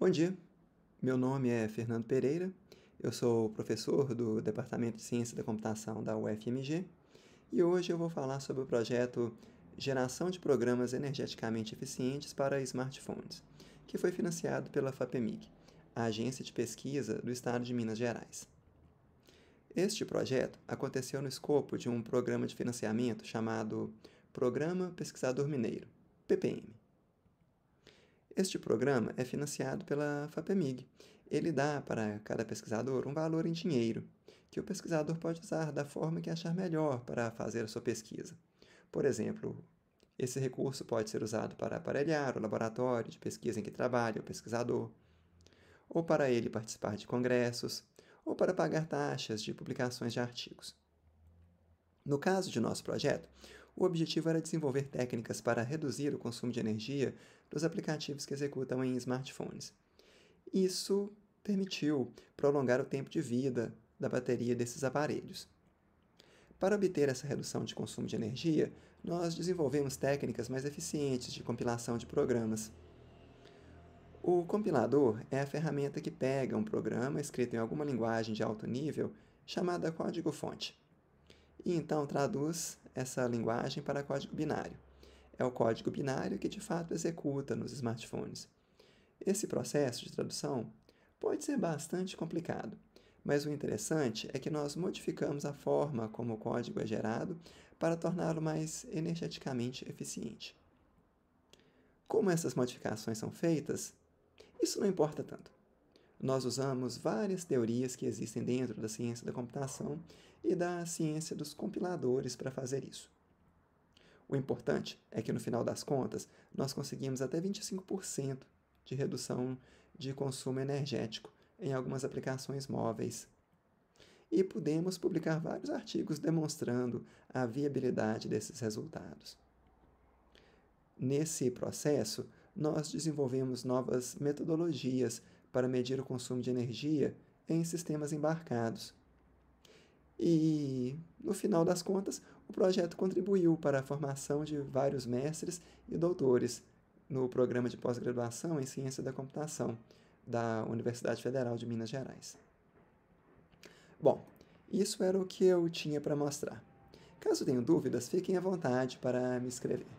Bom dia, meu nome é Fernando Pereira, eu sou professor do Departamento de Ciência da Computação da UFMG e hoje eu vou falar sobre o projeto Geração de Programas Energeticamente Eficientes para Smartphones, que foi financiado pela FAPEMIG, a agência de pesquisa do estado de Minas Gerais. Este projeto aconteceu no escopo de um programa de financiamento chamado Programa Pesquisador Mineiro, PPM, este programa é financiado pela FAPEMIG. Ele dá para cada pesquisador um valor em dinheiro, que o pesquisador pode usar da forma que achar melhor para fazer a sua pesquisa. Por exemplo, esse recurso pode ser usado para aparelhar o laboratório de pesquisa em que trabalha o pesquisador, ou para ele participar de congressos, ou para pagar taxas de publicações de artigos. No caso de nosso projeto, o objetivo era desenvolver técnicas para reduzir o consumo de energia dos aplicativos que executam em smartphones. Isso permitiu prolongar o tempo de vida da bateria desses aparelhos. Para obter essa redução de consumo de energia, nós desenvolvemos técnicas mais eficientes de compilação de programas. O compilador é a ferramenta que pega um programa escrito em alguma linguagem de alto nível, chamada código-fonte, e então traduz essa linguagem para código binário. É o código binário que de fato executa nos smartphones. Esse processo de tradução pode ser bastante complicado, mas o interessante é que nós modificamos a forma como o código é gerado para torná-lo mais energeticamente eficiente. Como essas modificações são feitas, isso não importa tanto nós usamos várias teorias que existem dentro da ciência da computação e da ciência dos compiladores para fazer isso. O importante é que no final das contas nós conseguimos até 25% de redução de consumo energético em algumas aplicações móveis. E podemos publicar vários artigos demonstrando a viabilidade desses resultados. Nesse processo, nós desenvolvemos novas metodologias para medir o consumo de energia em sistemas embarcados. E, no final das contas, o projeto contribuiu para a formação de vários mestres e doutores no programa de pós-graduação em Ciência da Computação da Universidade Federal de Minas Gerais. Bom, isso era o que eu tinha para mostrar. Caso tenham dúvidas, fiquem à vontade para me escrever.